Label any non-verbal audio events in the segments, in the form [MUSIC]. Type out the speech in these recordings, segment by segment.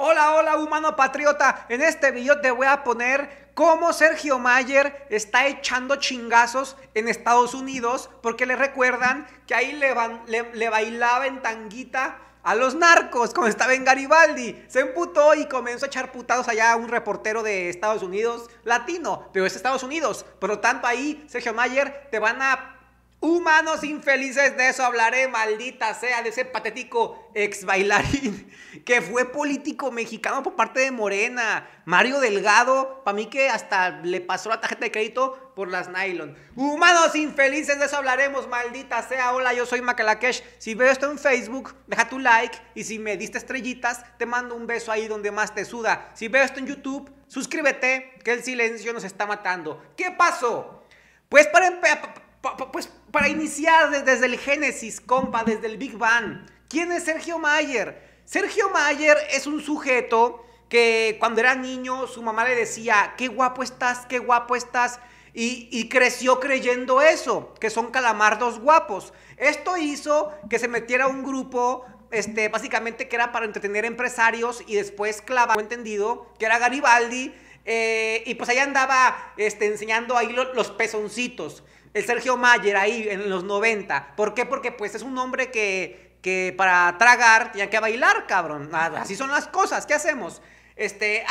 Hola, hola, humano patriota. En este video te voy a poner cómo Sergio Mayer está echando chingazos en Estados Unidos, porque le recuerdan que ahí le, bailaba en tanguita a los narcos, como estaba en Garibaldi. Se emputó y comenzó a echar putados allá a un reportero de Estados Unidos latino, pero es Estados Unidos. Por lo tanto, ahí, Sergio Mayer, te van a Humanos infelices, de eso hablaré, maldita sea, de ese patético ex bailarín [LAUGHS] que fue político mexicano por parte de Morena. Mario Delgado, para mí que hasta le pasó la tarjeta de crédito por las nylon. Humanos infelices, de eso hablaremos, maldita sea. Hola, yo soy Macalakesh. Si veo esto en Facebook, deja tu like. Y si me diste estrellitas, te mando un beso ahí donde más te suda. Si veo esto en YouTube, suscríbete, que el silencio nos está matando. ¿Qué pasó? Pues para empezar pues para iniciar desde el Génesis, compa, desde el Big Bang. ¿Quién es Sergio Mayer? Sergio Mayer es un sujeto que cuando era niño su mamá le decía, qué guapo estás, qué guapo estás. Y, creció creyendo eso, que son calamardos guapos. Esto hizo que se metiera un grupo, este, básicamente que era para entretener empresarios y después clava, entendido, que era Garibaldi. Eh, y pues ahí andaba este, enseñando ahí los pezoncitos el Sergio Mayer ahí en los 90. ¿Por qué? Porque pues es un hombre que, que para tragar tenía que bailar, cabrón. Ah, así son las cosas, ¿qué hacemos? Este,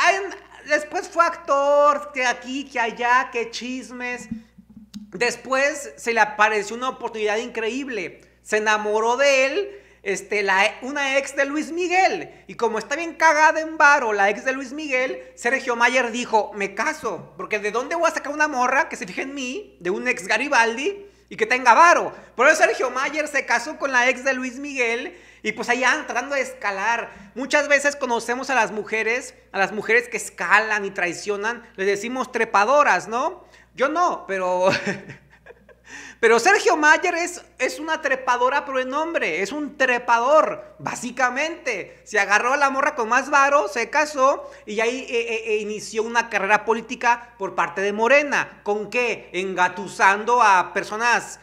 después fue actor, que aquí, que allá, que chismes. Después se le apareció una oportunidad increíble. Se enamoró de él este, la, e, una ex de Luis Miguel. Y como está bien cagada en varo la ex de Luis Miguel, Sergio Mayer dijo, me caso, porque ¿de dónde voy a sacar una morra que se fije en mí, de un ex Garibaldi, y que tenga varo? Por eso Sergio Mayer se casó con la ex de Luis Miguel. Y pues allá tratando de escalar. Muchas veces conocemos a las mujeres, a las mujeres que escalan y traicionan, les decimos trepadoras, ¿no? Yo no, pero [LAUGHS] Pero Sergio Mayer es, una trepadora por el nombre, es un trepador, básicamente. Se agarró a la morra con más varo, se casó y ahí eh, eh, eh, inició una carrera política por parte de Morena. ¿Con qué? Engatusando a personas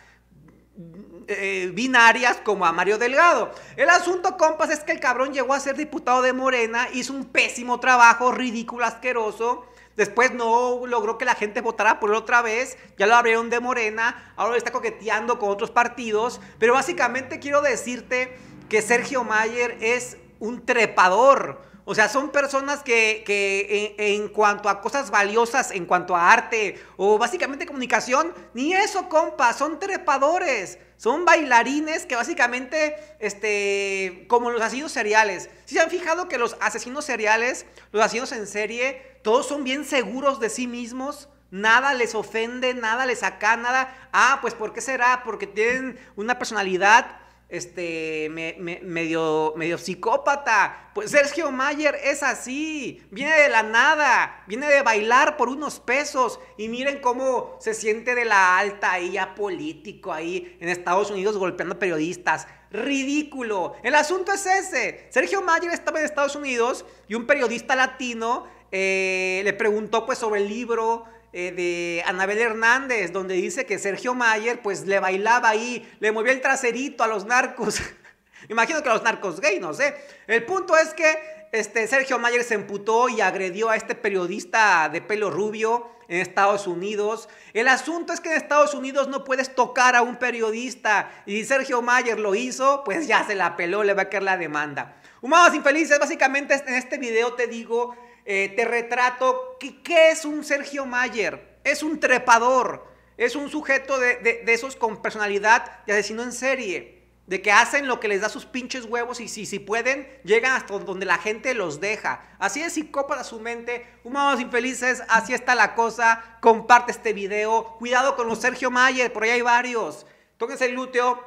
eh, binarias como a Mario Delgado. El asunto, compas, es que el cabrón llegó a ser diputado de Morena, hizo un pésimo trabajo, ridículo, asqueroso. Después no logró que la gente votara por él otra vez. Ya lo abrieron de Morena. Ahora está coqueteando con otros partidos. Pero básicamente quiero decirte que Sergio Mayer es un trepador. O sea, son personas que, que en, cuanto a cosas valiosas, en cuanto a arte o básicamente comunicación, ni eso, compa, son trepadores, son bailarines que básicamente, este, como los asesinos seriales. Si se han fijado que los asesinos seriales, los asesinos en serie, todos son bien seguros de sí mismos? Nada les ofende, nada les saca, nada. Ah, pues ¿por qué será? Porque tienen una personalidad este, medio, medio psicópata. Pues Sergio Mayer es así, viene de la nada, viene de bailar por unos pesos y miren cómo se siente de la alta ahí ya político ahí en Estados Unidos golpeando periodistas. Ridículo. El asunto es ese. Sergio Mayer estaba en Estados Unidos y un periodista latino eh, le preguntó pues sobre el libro eh, de Anabel Hernández, donde dice que Sergio Mayer pues le bailaba ahí, le movía el traserito a los narcos. [LAUGHS] Imagino que a los narcos gay, no sé. El punto es que este, Sergio Mayer se emputó y agredió a este periodista de pelo rubio en Estados Unidos. El asunto es que en Estados Unidos no puedes tocar a un periodista y si Sergio Mayer lo hizo, pues ya se la peló, le va a caer la demanda. Humanos infelices, básicamente en este video te digo eh, te retrato. ¿Qué, es un Sergio Mayer? Es un trepador, es un sujeto de, esos con personalidad de asesino en serie, de que hacen lo que les da sus pinches huevos y si, si pueden, llegan hasta donde la gente los deja. Así es psicópata su mente, humanos infelices, así está la cosa. Comparte este video, cuidado con los Sergio Mayer, por ahí hay varios. Tóquense el lúteo.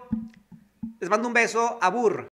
Les mando un beso. Abur.